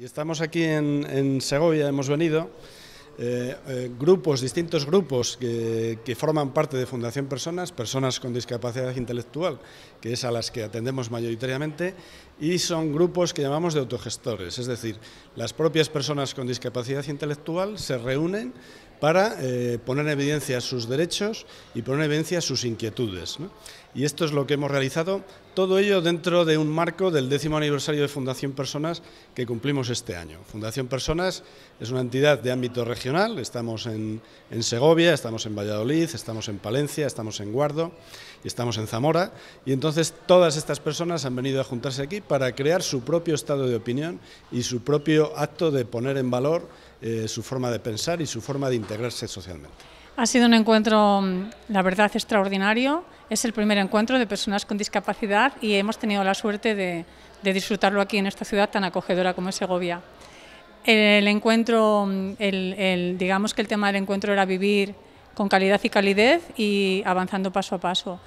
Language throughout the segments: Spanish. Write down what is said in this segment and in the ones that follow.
Y estamos aquí en, Segovia, hemos venido. Eh, eh, grupos, distintos grupos que, que, forman parte de Fundación Personas, personas con discapacidad intelectual, que es a las que atendemos mayoritariamente, y son grupos que llamamos de autogestores, es decir, las propias personas con discapacidad intelectual se reúnen para eh, poner en evidencia sus derechos y poner en evidencia sus inquietudes. Y esto es lo que hemos realizado, todo ello dentro de un marco del décimo aniversario de Fundación Personas que cumplimos este año. Fundación Personas es una entidad de ámbito regional, estamos en, en Segovia, estamos en Valladolid, estamos en Palencia, estamos en Guardo y estamos en Zamora. Y entonces todas estas personas han venido a juntarse aquí para crear su propio estado de opinión y su propio acto de poner en valor eh, su forma de pensar y su forma de integrarse socialmente. Ha sido un encuentro, mm, la verdad, extraordinario. Es el primer encuentro de personas con discapacidad y hemos tenido la suerte de, disfrutarlo aquí en esta ciudad tan acogedora como es Segovia. El encuentro, mm, digamos que el tema del encuentro era vivir con calidad y calidez y avanzando paso a paso.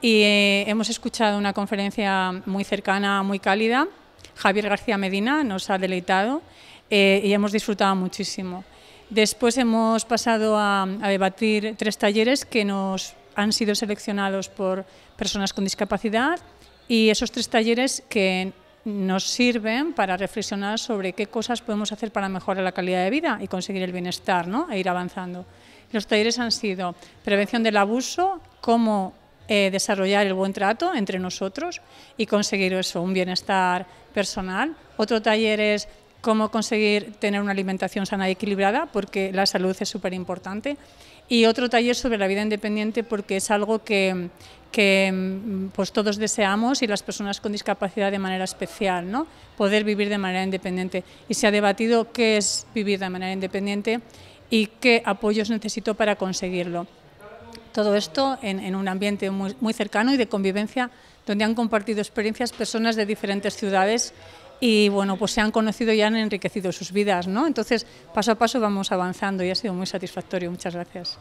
Y eh, hemos escuchado una conferencia muy cercana, muy cálida. Javier García Medina nos ha deleitado eh, y hemos disfrutado muchísimo. Después hemos pasado a, debatir tres talleres que nos han sido seleccionados por personas con discapacidad y esos tres talleres que nos sirven para reflexionar sobre qué cosas podemos hacer para mejorar la calidad de vida y conseguir el bienestar ¿no? e ir avanzando. Los talleres han sido prevención del abuso, cómo eh, desarrollar el buen trato entre nosotros y conseguir eso, un bienestar personal. Otro taller es cómo conseguir tener una alimentación sana y equilibrada, porque la salud es súper importante. Y otro taller sobre la vida independiente, porque es algo que, mm, pues, todos deseamos y las personas con discapacidad de manera especial, ¿no? poder vivir de manera independiente. Y se ha debatido qué es vivir de manera independiente y qué apoyos necesito para conseguirlo. Todo esto en, un ambiente muy, muy cercano y de convivencia, donde han compartido experiencias personas de diferentes ciudades y bueno, pues se han conocido y han enriquecido sus vidas, ¿no? Entonces, paso a paso vamos avanzando y ha sido muy satisfactorio. Muchas gracias.